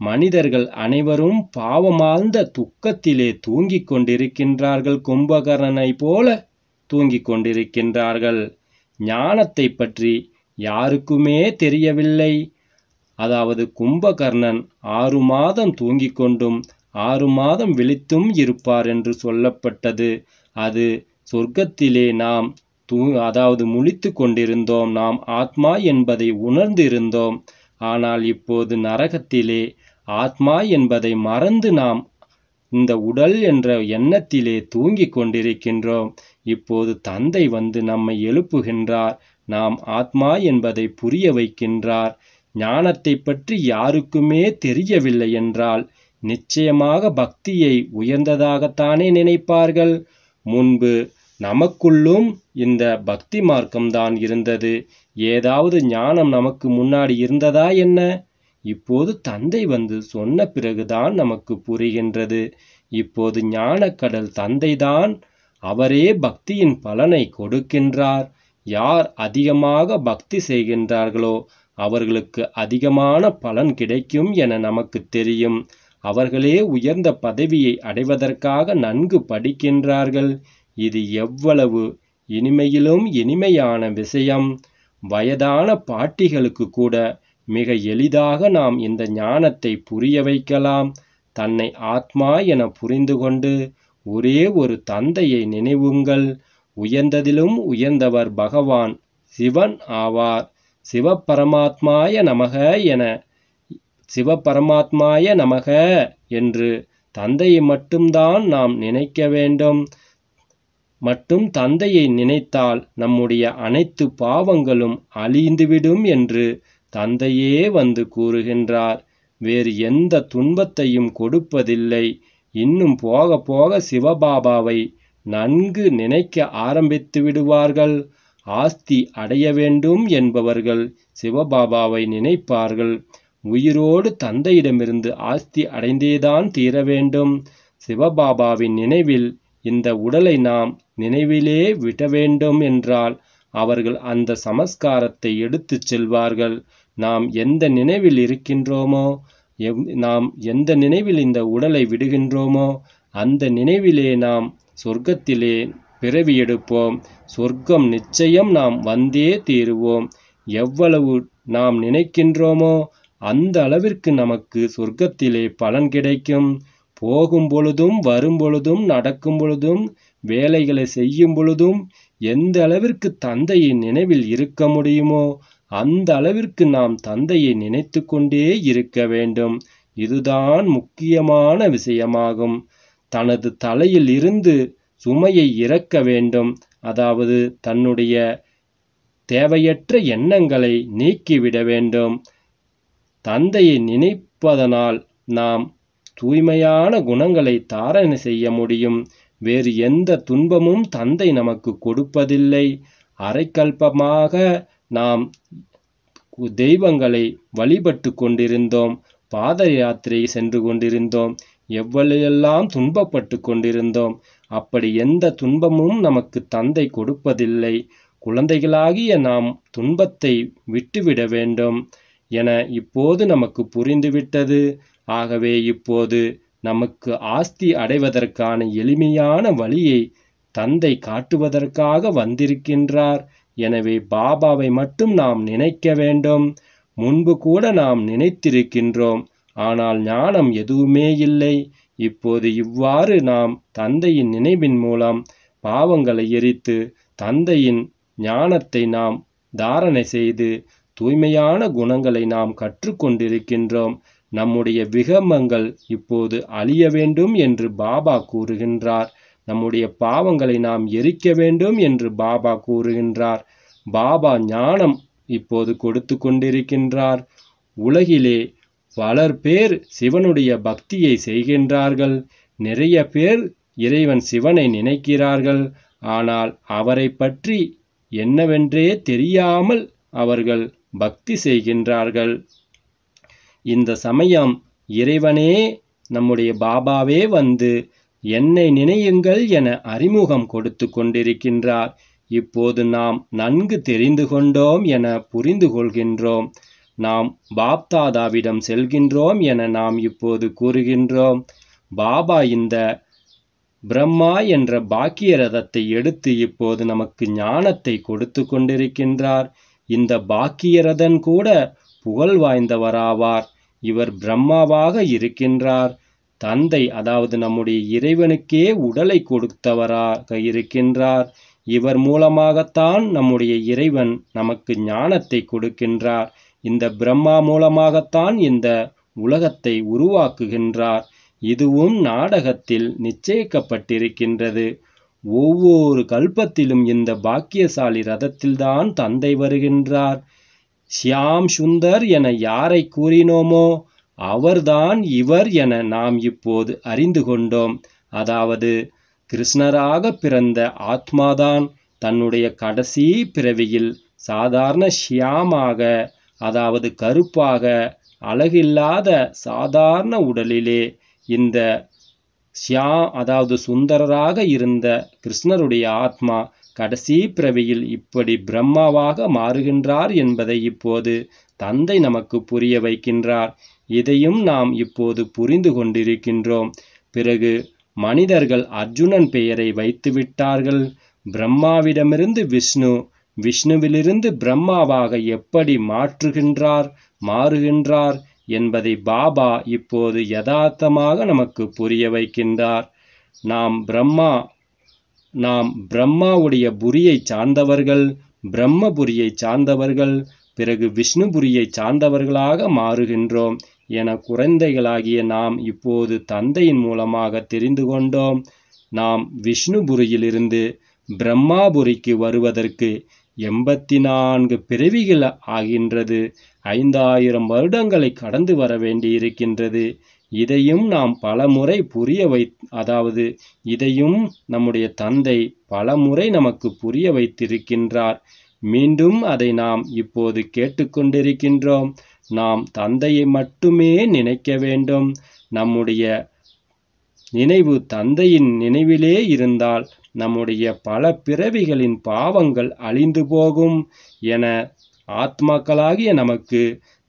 மனிதர்கள் அனைவரும் பாவமாழ்ந்த துக்கத்திலே தூங்கிக் கொண்டிருக்கின்றார்கள் கும்பகரனை போல தூங்கிக் கொண்டிருக்கின்றார்கள் ஞானத்தை பற்றி யாருக்குமே தெரியவில்லை அதாவது கும்பகர்ணன் ஆறு மாதம் தூங்கிக் கொண்டும் ஆறு மாதம் விழித்தும் இருப்பார் என்று சொல்லப்பட்டது அது சொர்க்கத்திலே நாம் தூ அதாவது முழித்து கொண்டிருந்தோம் நாம் ஆத்மா என்பதை உணர்ந்து இருந்தோம் ஆனால் இப்போது நரகத்திலே ஆத்மா என்பதை மறந்து நாம் இந்த உடல் என்ற எண்ணத்திலே தூங்கிக் கொண்டிருக்கின்றோம் இப்போது தந்தை வந்து நம்மை எழுப்புகின்றார் நாம் ஆத்மா என்பதை புரிய வைக்கின்றார் ஞானத்தை பற்றி யாருக்குமே தெரியவில்லை என்றால் நிச்சயமாக பக்தியை உயர்ந்ததாகத்தானே நினைப்பார்கள் முன்பு நமக்குள்ளும் இந்த பக்தி மார்க்கம்தான் இருந்தது ஏதாவது ஞானம் நமக்கு முன்னாடி இருந்ததா என்ன இப்போது தந்தை வந்து சொன்ன பிறகுதான் நமக்கு புரிகின்றது இப்போது ஞானக்கடல் தந்தைதான் அவரே பக்தியின் பலனை கொடுக்கின்றார் யார் அதிகமாக பக்தி செய்கின்றார்களோ அவர்களுக்கு அதிகமான பலன் கிடைக்கும் என நமக்கு தெரியும் அவர்களே உயர்ந்த பதவியை அடைவதற்காக நன்கு படிக்கின்றார்கள் இது எவ்வளவு இனிமையிலும் இனிமையான விஷயம் வயதான பாட்டிகளுக்கு கூட மிக எளிதாக நாம் இந்த ஞானத்தை புரிய வைக்கலாம் தன்னை ஆத்மா என புரிந்து கொண்டு ஒரே ஒரு தந்தையை நினைவுங்கள் உயர்ந்ததிலும் உயர்ந்தவர் பகவான் சிவன் ஆவார் சிவபரமாத்மாய நமக என சிவபரமாத்மாய நமக என்று தந்தையை மட்டும்தான் நாம் நினைக்க வேண்டும் மட்டும் தந்தையை நினைத்தால் நம்முடைய அனைத்து பாவங்களும் அழிந்துவிடும் என்று தந்தையே வந்து கூறுகின்றார் வேறு எந்த துன்பத்தையும் கொடுப்பதில்லை இன்னும் போக போக சிவபாபாவை நன்கு நினைக்க ஆரம்பித்து விடுவார்கள் ஆஸ்தி அடைய வேண்டும் என்பவர்கள் சிவபாபாவை நினைப்பார்கள் உயிரோடு தந்தையிடமிருந்து ஆஸ்தி அடைந்தேதான் தீர வேண்டும் சிவபாபாவின் நினைவில் இந்த உடலை நாம் நினைவிலே விட வேண்டும் என்றால் அவர்கள் அந்த சமஸ்காரத்தை எடுத்துச் செல்வார்கள் நாம் எந்த நினைவில் இருக்கின்றோமோ நாம் எந்த நினைவில் இந்த உடலை விடுகின்றோமோ அந்த நினைவிலே நாம் சொர்க்கத்திலே பிறவி எடுப்போம் சொர்க்கம் நிச்சயம் நாம் வந்தே தீருவோம் எவ்வளவு நாம் நினைக்கின்றோமோ அந்த அளவிற்கு நமக்கு சொர்க்கத்திலே பலன் கிடைக்கும் போகும் பொழுதும் வரும் பொழுதும் நடக்கும் பொழுதும் வேலைகளை செய்யும் பொழுதும் எந்த அளவிற்கு தந்தையின் நினைவில் இருக்க முடியுமோ அந்த அளவிற்கு நாம் தந்தையை நினைத்து கொண்டே இருக்க வேண்டும் இதுதான் முக்கியமான விஷயமாகும் தனது தலையில் இருந்து சுமையை இறக்க வேண்டும் அதாவது தன்னுடைய தேவையற்ற எண்ணங்களை நீக்கிவிட வேண்டும் தந்தையை நினைப்பதனால் நாம் தூய்மையான குணங்களை தாரணை செய்ய முடியும் வேறு எந்த துன்பமும் தந்தை நமக்கு கொடுப்பதில்லை அரைக்கல்பமாக நாம் தெய்வங்களை வழிபட்டு கொண்டிருந்தோம் பாத யாத்திரை சென்று கொண்டிருந்தோம் எவ்வளையெல்லாம் துன்பப்பட்டு கொண்டிருந்தோம் அப்படி எந்த துன்பமும் நமக்கு தந்தை கொடுப்பதில்லை குழந்தைகளாகிய நாம் துன்பத்தை விட்டுவிட வேண்டும் என இப்போது நமக்கு புரிந்துவிட்டது ஆகவே இப்போது நமக்கு ஆஸ்தி அடைவதற்கான எளிமையான வழியை தந்தை காட்டுவதற்காக வந்திருக்கின்றார் எனவே பாபாவை மட்டும் நாம் நினைக்க வேண்டும் முன்பு கூட நாம் நினைத்திருக்கின்றோம் ஆனால் ஞானம் எதுவுமே இல்லை இப்போது இவ்வாறு நாம் தந்தையின் நினைவின் மூலம் பாவங்களை எரித்து தந்தையின் ஞானத்தை நாம் தாரணை செய்து தூய்மையான குணங்களை நாம் கற்றுக்கொண்டிருக்கின்றோம் நம்முடைய விகமங்கள் இப்போது அழிய வேண்டும் என்று பாபா கூறுகின்றார் நம்முடைய பாவங்களை நாம் எரிக்க வேண்டும் என்று பாபா கூறுகின்றார் பாபா ஞானம் இப்போது கொடுத்து கொண்டிருக்கின்றார் உலகிலே பலர் பேர் சிவனுடைய பக்தியை செய்கின்றார்கள் நிறைய பேர் இறைவன் சிவனை நினைக்கிறார்கள் ஆனால் அவரை பற்றி என்னவென்றே தெரியாமல் அவர்கள் பக்தி செய்கின்றார்கள் இந்த சமயம் இறைவனே நம்முடைய பாபாவே வந்து என்னை நினையுங்கள் என அறிமுகம் கொடுத்து கொண்டிருக்கின்றார் இப்போது நாம் நன்கு தெரிந்து கொண்டோம் என புரிந்து கொள்கின்றோம் நாம் பாப்தாதாவிடம் செல்கின்றோம் என நாம் இப்போது கூறுகின்றோம் பாபா இந்த பிரம்மா என்ற பாக்கிய ரதத்தை எடுத்து இப்போது நமக்கு ஞானத்தை கொடுத்து கொண்டிருக்கின்றார் இந்த பாக்கியரதன் கூட புகழ் வாய்ந்தவராவார் இவர் பிரம்மாவாக இருக்கின்றார் தந்தை அதாவது நம்முடைய இறைவனுக்கே உடலை கொடுத்தவராக இருக்கின்றார் இவர் மூலமாகத்தான் நம்முடைய இறைவன் நமக்கு ஞானத்தை கொடுக்கின்றார் இந்த பிரம்மா மூலமாகத்தான் இந்த உலகத்தை உருவாக்குகின்றார் இதுவும் நாடகத்தில் நிச்சயிக்கப்பட்டிருக்கின்றது ஒவ்வொரு கல்பத்திலும் இந்த பாக்கியசாலி ரதத்தில்தான் தந்தை வருகின்றார் சியாம் சுந்தர் என யாரை கூறினோமோ அவர்தான் இவர் என நாம் இப்போது அறிந்து கொண்டோம் அதாவது கிருஷ்ணராக பிறந்த ஆத்மாதான் தன்னுடைய கடைசி பிறவியில் சாதாரண ஷியாமாக அதாவது கருப்பாக அழகில்லாத சாதாரண உடலிலே இந்த ஷியா அதாவது சுந்தரராக இருந்த கிருஷ்ணருடைய ஆத்மா கடைசி பிரவியில் இப்படி பிரம்மாவாக மாறுகின்றார் என்பதை இப்போது தந்தை நமக்கு புரிய வைக்கின்றார் இதையும் நாம் இப்போது புரிந்து கொண்டிருக்கின்றோம் பிறகு மனிதர்கள் அர்ஜுனன் பெயரை வைத்து விட்டார்கள் பிரம்மாவிடமிருந்து விஷ்ணு விஷ்ணுவிலிருந்து பிரம்மாவாக எப்படி மாற்றுகின்றார் மாறுகின்றார் என்பதை பாபா இப்போது யதார்த்தமாக நமக்கு புரிய வைக்கின்றார் நாம் பிரம்மா நாம் பிரம்மாவுடைய புரியை சார்ந்தவர்கள் பிரம்மபுரியை சார்ந்தவர்கள் பிறகு விஷ்ணுபுரியை சார்ந்தவர்களாக மாறுகின்றோம் என குழந்தைகளாகிய நாம் இப்போது தந்தையின் மூலமாக தெரிந்து கொண்டோம் நாம் விஷ்ணுபுரியிலிருந்து பிரம்மாபுரிக்கு வருவதற்கு எண்பத்தி நான்கு பிறவிகள் ஆகின்றது ஐந்தாயிரம் வருடங்களை கடந்து வர வேண்டியிருக்கின்றது இதையும் நாம் பலமுறை புரிய வை அதாவது இதையும் நம்முடைய தந்தை பலமுறை நமக்கு புரிய வைத்திருக்கின்றார் மீண்டும் அதை நாம் இப்போது கேட்டுக்கொண்டிருக்கின்றோம் நாம் தந்தையை மட்டுமே நினைக்க வேண்டும் நம்முடைய நினைவு தந்தையின் நினைவிலே இருந்தால் நம்முடைய பல பிறவிகளின் பாவங்கள் அழிந்து போகும் என ஆத்மாக்களாகிய நமக்கு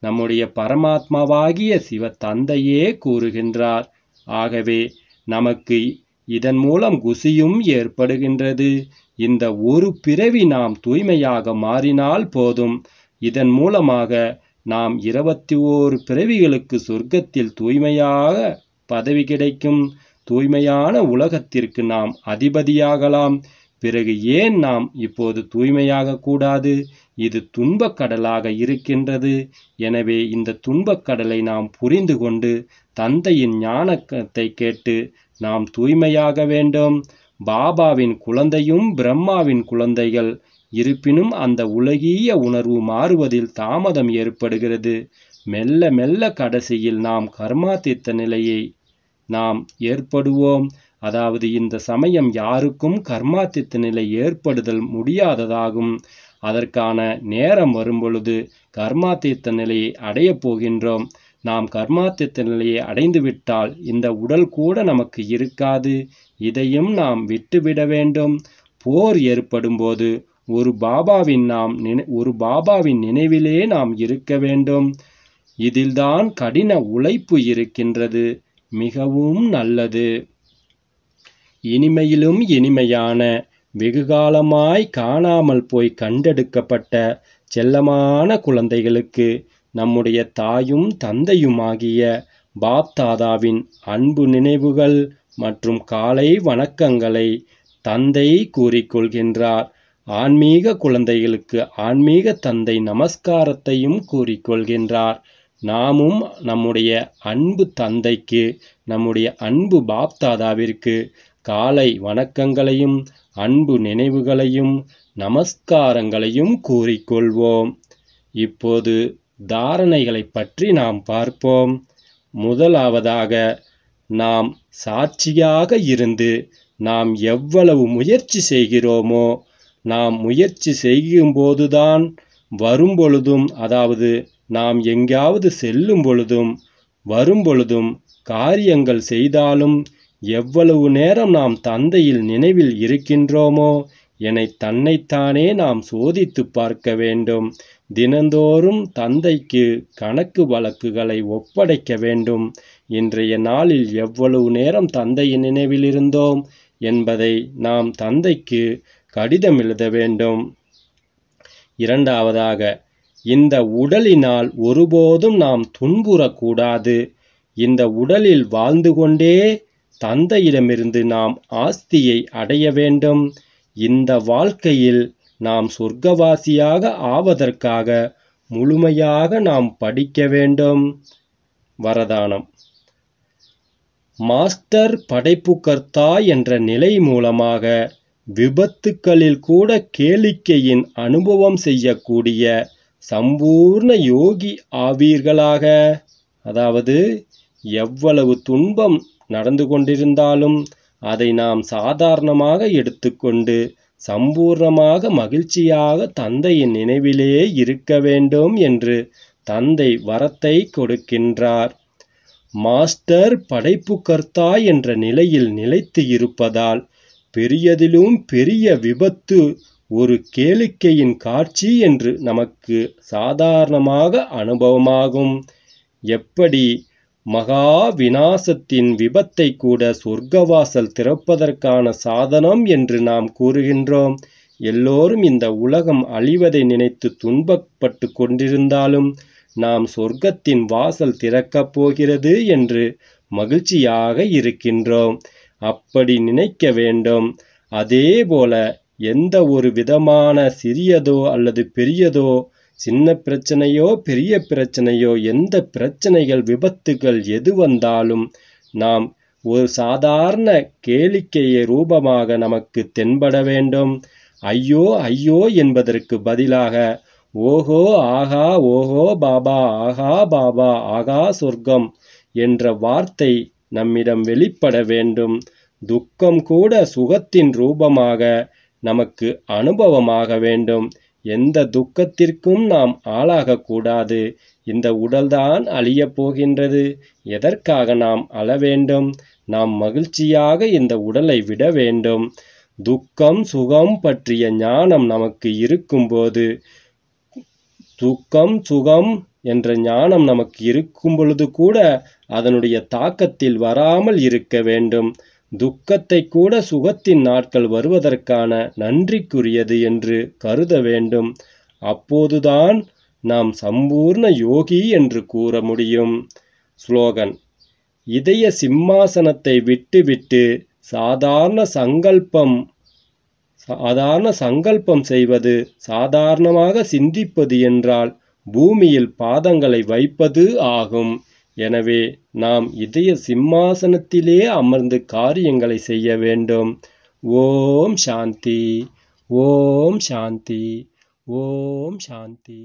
நம்முடைய பரமாத்மாவாகிய சிவ தந்தையே கூறுகின்றார் ஆகவே நமக்கு இதன் மூலம் குசியும் ஏற்படுகின்றது இந்த ஒரு பிறவி நாம் தூய்மையாக மாறினால் போதும் இதன் மூலமாக நாம் இருபத்தி ஓரு பிறவிகளுக்கு சொர்க்கத்தில் தூய்மையாக பதவி கிடைக்கும் தூய்மையான உலகத்திற்கு நாம் அதிபதியாகலாம் பிறகு ஏன் நாம் இப்போது தூய்மையாக கூடாது இது துன்பக் கடலாக இருக்கின்றது எனவே இந்த துன்பக் கடலை நாம் புரிந்து கொண்டு தந்தையின் ஞானத்தை கேட்டு நாம் தூய்மையாக வேண்டும் பாபாவின் குழந்தையும் பிரம்மாவின் குழந்தைகள் இருப்பினும் அந்த உலகிய உணர்வு மாறுவதில் தாமதம் ஏற்படுகிறது மெல்ல மெல்ல கடைசியில் நாம் கர்மாதித்த நிலையை நாம் ஏற்படுவோம் அதாவது இந்த சமயம் யாருக்கும் கர்மாதித்த நிலை ஏற்படுதல் முடியாததாகும் அதற்கான நேரம் வரும்பொழுது கர்மாத்தித்த நிலையை அடையப் போகின்றோம் நாம் கர்மாத்தித்த நிலையை அடைந்துவிட்டால் இந்த உடல் கூட நமக்கு இருக்காது இதையும் நாம் விட்டுவிட வேண்டும் போர் ஏற்படும் போது ஒரு பாபாவின் நாம் நினை ஒரு பாபாவின் நினைவிலே நாம் இருக்க வேண்டும் இதில்தான் கடின உழைப்பு இருக்கின்றது மிகவும் நல்லது இனிமையிலும் இனிமையான வெகுகாலமாய் காணாமல் போய் கண்டெடுக்கப்பட்ட செல்லமான குழந்தைகளுக்கு நம்முடைய தாயும் தந்தையுமாகிய பாப்தாதாவின் அன்பு நினைவுகள் மற்றும் காலை வணக்கங்களை தந்தை கூறிக்கொள்கின்றார் ஆன்மீக குழந்தைகளுக்கு ஆன்மீக தந்தை நமஸ்காரத்தையும் கூறிக்கொள்கின்றார் நாமும் நம்முடைய அன்பு தந்தைக்கு நம்முடைய அன்பு பாப்தாதாவிற்கு காலை வணக்கங்களையும் அன்பு நினைவுகளையும் நமஸ்காரங்களையும் கூறிக்கொள்வோம் இப்போது தாரணைகளை பற்றி நாம் பார்ப்போம் முதலாவதாக நாம் சாட்சியாக இருந்து நாம் எவ்வளவு முயற்சி செய்கிறோமோ நாம் முயற்சி செய்யும்போதுதான் வரும்பொழுதும் அதாவது நாம் எங்காவது செல்லும் பொழுதும் வரும்பொழுதும் காரியங்கள் செய்தாலும் எவ்வளவு நேரம் நாம் தந்தையில் நினைவில் இருக்கின்றோமோ என்னை தன்னைத்தானே நாம் சோதித்து பார்க்க வேண்டும் தினந்தோறும் தந்தைக்கு கணக்கு வழக்குகளை ஒப்படைக்க வேண்டும் இன்றைய நாளில் எவ்வளவு நேரம் தந்தையின் நினைவில் இருந்தோம் என்பதை நாம் தந்தைக்கு கடிதம் எழுத வேண்டும் இரண்டாவதாக இந்த உடலினால் ஒருபோதும் நாம் துன்புறக்கூடாது இந்த உடலில் வாழ்ந்து கொண்டே தந்தையிடமிருந்து நாம் ஆஸ்தியை அடைய வேண்டும் இந்த வாழ்க்கையில் நாம் சொர்க்கவாசியாக ஆவதற்காக முழுமையாக நாம் படிக்க வேண்டும் வரதானம் மாஸ்டர் படைப்பு கர்த்தா என்ற நிலை மூலமாக விபத்துக்களில் கூட கேளிக்கையின் அனுபவம் செய்யக்கூடிய சம்பூர்ண யோகி ஆவீர்களாக அதாவது எவ்வளவு துன்பம் நடந்து கொண்டிருந்தாலும் அதை நாம் சாதாரணமாக எடுத்துக்கொண்டு சம்பூர்ணமாக மகிழ்ச்சியாக தந்தையின் நினைவிலேயே இருக்க வேண்டும் என்று தந்தை வரத்தை கொடுக்கின்றார் மாஸ்டர் படைப்பு கர்த்தா என்ற நிலையில் நிலைத்து இருப்பதால் பெரியதிலும் பெரிய விபத்து ஒரு கேளிக்கையின் காட்சி என்று நமக்கு சாதாரணமாக அனுபவமாகும் எப்படி மகா விநாசத்தின் விபத்தை கூட சொர்க்கவாசல் திறப்பதற்கான சாதனம் என்று நாம் கூறுகின்றோம் எல்லோரும் இந்த உலகம் அழிவதை நினைத்து துன்பப்பட்டு கொண்டிருந்தாலும் நாம் சொர்க்கத்தின் வாசல் திறக்கப் போகிறது என்று மகிழ்ச்சியாக இருக்கின்றோம் அப்படி நினைக்க வேண்டும் அதேபோல எந்த ஒரு விதமான சிறியதோ அல்லது பெரியதோ சின்ன பிரச்சனையோ பெரிய பிரச்சனையோ எந்த பிரச்சனைகள் விபத்துகள் எது வந்தாலும் நாம் ஒரு சாதாரண கேளிக்கையை ரூபமாக நமக்கு தென்பட வேண்டும் ஐயோ ஐயோ என்பதற்கு பதிலாக ஓஹோ ஆகா ஓஹோ பாபா ஆகா பாபா ஆகா சொர்க்கம் என்ற வார்த்தை நம்மிடம் வெளிப்பட வேண்டும் துக்கம் கூட சுகத்தின் ரூபமாக நமக்கு அனுபவமாக வேண்டும் எந்த துக்கத்திற்கும் நாம் ஆளாகக்கூடாது இந்த உடல்தான் அழியப் போகின்றது எதற்காக நாம் அழ வேண்டும் நாம் மகிழ்ச்சியாக இந்த உடலை விட வேண்டும் துக்கம் சுகம் பற்றிய ஞானம் நமக்கு இருக்கும்போது துக்கம் சுகம் என்ற ஞானம் நமக்கு இருக்கும் பொழுது கூட அதனுடைய தாக்கத்தில் வராமல் இருக்க வேண்டும் துக்கத்தை கூட சுகத்தின் நாட்கள் வருவதற்கான நன்றிக்குரியது என்று கருத வேண்டும் அப்போதுதான் நாம் சம்பூர்ண யோகி என்று கூற முடியும் ஸ்லோகன் இதய சிம்மாசனத்தை விட்டுவிட்டு சாதாரண சங்கல்பம் சாதாரண சங்கல்பம் செய்வது சாதாரணமாக சிந்திப்பது என்றால் பூமியில் பாதங்களை வைப்பது ஆகும் எனவே நாம் இதய சிம்மாசனத்திலே அமர்ந்து காரியங்களை செய்ய வேண்டும் ஓம் சாந்தி ஓம் சாந்தி ஓம் சாந்தி